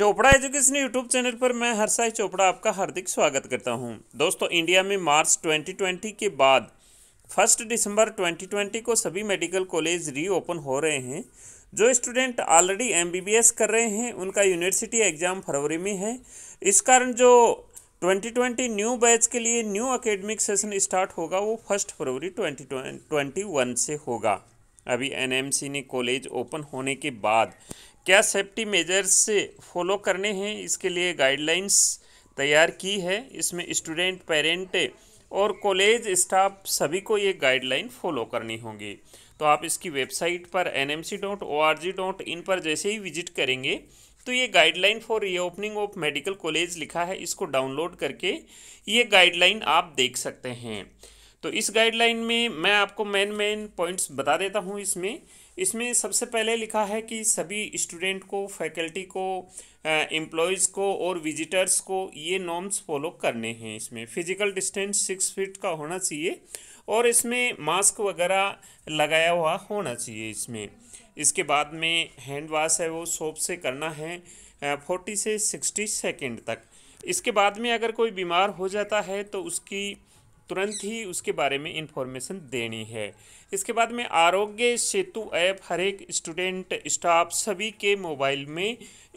Chopra education YouTube channel पर मैं हरसाई चोपड़ा आपका हार्दिक स्वागत करता हूं दोस्तों इंडिया में मार्च 2020 के बाद फर्स्ट दिसंबर 2020 को सभी मेडिकल कॉलेज रीओपन हो रहे हैं जो स्टूडेंट ऑलरेडी एमबीबीएस कर रहे हैं उनका यूनिवर्सिटी एग्ज़ाम फरवरी में है इस कारण जो 2020 न्यू बैच के लिए न्यू अकेडमिक सेशन स्टार्ट होगा वो फर्स्ट फरवरी ट्वेंटी से होगा अभी एनएमसी ने कॉलेज ओपन होने के बाद क्या सेफ्टी मेजर्स फॉलो करने हैं इसके लिए गाइडलाइंस तैयार की है इसमें स्टूडेंट पेरेंट और कॉलेज स्टाफ सभी को ये गाइडलाइन फॉलो करनी होगी तो आप इसकी वेबसाइट पर N M C dot O R G dot in पर जैसे ही विजिट करेंगे तो ये guideline for reopening of medical college लिखा है इसको डाउनलोड करके ये गाइडलाइन आप देख सकते हैं तो इस गाइडलाइन में मैं आपको मेन मेन पॉइंट्स बता देता हूँ इसमें इसमें सबसे पहले लिखा है कि सभी स्टूडेंट को फैकल्टी को एम्प्लॉयज़ को और विजिटर्स को ये नॉर्म्स फॉलो करने हैं इसमें फिजिकल डिस्टेंस सिक्स फीट का होना चाहिए और इसमें मास्क वगैरह लगाया हुआ होना चाहिए इसमें इसके बाद में हैंड वाश है वो सोप से करना है फोर्टी से सिक्सटी सेकेंड तक इसके बाद में अगर कोई बीमार हो जाता है तो उसकी तुरंत ही उसके बारे में इंफॉर्मेशन देनी है इसके बाद में आरोग्य सेतु ऐप हर एक स्टूडेंट स्टाफ सभी के मोबाइल में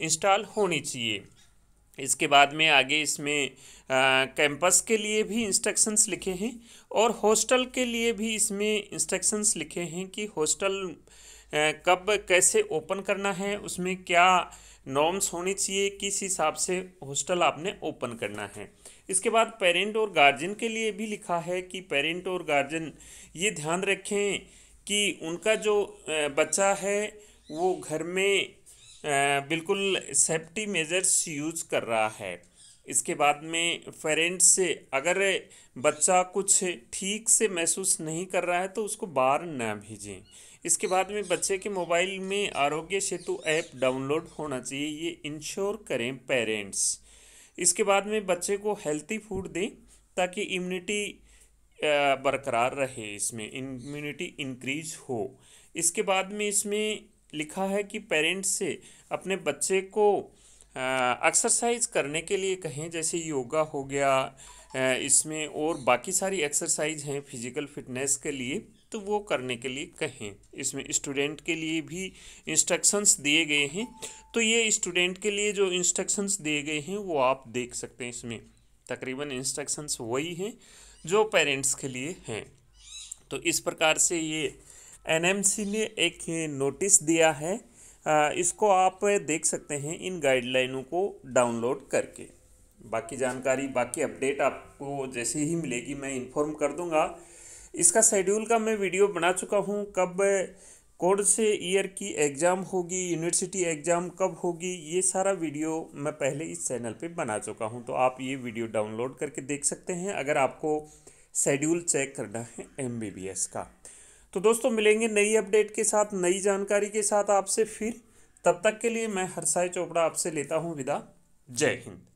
इंस्टॉल होनी चाहिए इसके बाद में आगे इसमें कैंपस के लिए भी इंस्ट्रक्शंस लिखे हैं और हॉस्टल के लिए भी इसमें इंस्ट्रक्शंस लिखे हैं कि हॉस्टल कब कैसे ओपन करना है उसमें क्या नॉर्म्स होने चाहिए किस हिसाब से हॉस्टल आपने ओपन करना है इसके बाद पेरेंट और गार्जियन के लिए भी लिखा है कि पेरेंट और गार्जियन ये ध्यान रखें कि उनका जो बच्चा है वो घर में बिल्कुल सेफ्टी मेजर्स यूज़ कर रहा है इसके बाद में पेरेंट्स से अगर बच्चा कुछ ठीक से महसूस नहीं कर रहा है तो उसको बाहर ना भेजें इसके बाद में बच्चे के मोबाइल में आरोग्य सेतु ऐप डाउनलोड होना चाहिए ये इंश्योर करें पेरेंट्स इसके बाद में बच्चे को हेल्थी फूड दें ताकि इम्यूनिटी बरकरार रहे इसमें इम्यूनिटी इंक्रीज हो इसके बाद में इसमें लिखा है कि पेरेंट्स से अपने बच्चे को एक्सरसाइज करने के लिए कहें जैसे योगा हो गया इसमें और बाकी सारी एक्सरसाइज हैं फिजिकल फिटनेस के लिए तो वो करने के लिए कहें इसमें स्टूडेंट के लिए भी इंस्ट्रक्शंस दिए गए हैं तो ये स्टूडेंट के लिए जो इंस्ट्रक्शंस दिए गए हैं वो आप देख सकते हैं इसमें तकरीबन इंस्ट्रक्शंस वही हैं जो पेरेंट्स के लिए हैं तो इस प्रकार से ये एनएमसी ने एक नोटिस दिया है इसको आप देख सकते हैं इन गाइडलाइनों को डाउनलोड करके बाकी जानकारी बाकी अपडेट आपको जैसे ही मिलेगी मैं इन्फॉर्म कर दूंगा इसका शेड्यूल का मैं वीडियो बना चुका हूं कब कोड से ईयर की एग्ज़ाम होगी यूनिवर्सिटी एग्ज़ाम कब होगी ये सारा वीडियो मैं पहले इस चैनल पे बना चुका हूं तो आप ये वीडियो डाउनलोड करके देख सकते हैं अगर आपको शेड्यूल चेक करना है एम का तो दोस्तों मिलेंगे नई अपडेट के साथ नई जानकारी के साथ आपसे फिर तब तक के लिए मैं हरसाई चोपड़ा आपसे लेता हूँ विदा जय हिंद